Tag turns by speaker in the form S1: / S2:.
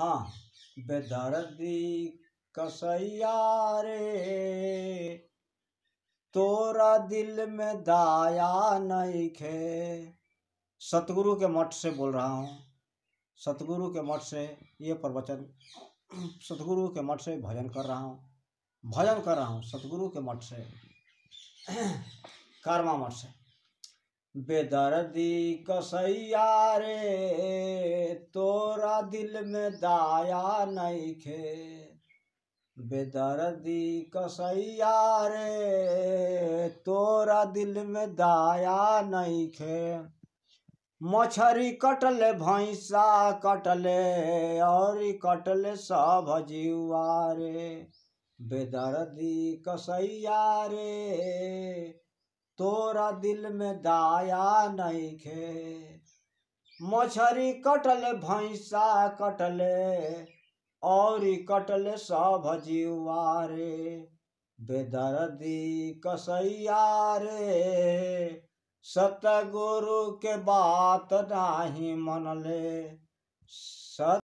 S1: हाँ बेदर्दी कसैया रे तोरा दिल में दाया नहीं खे सतगुरु के मठ से बोल रहा हूँ सतगुरु के मठ से ये प्रवचन सतगुरु के मठ से भजन कर रहा हूँ भजन कर रहा हूँ सतगुरु के मठ से कारमा मठ से बेदर्दी कसैया रे दिल में दाया खे बेदर्दी कसैया रे तोरा दिल में दाया खे मछरी कटले भैंसा कटले और कटले सब जीवा रे बेदर्दी कसैया रे तोरा दिल में दाया खे मछरी कटल भैंसा कटल और कटल सब जीवा रे बेदर्दी कसैया रे सत गुरु के बात नाही मनले सत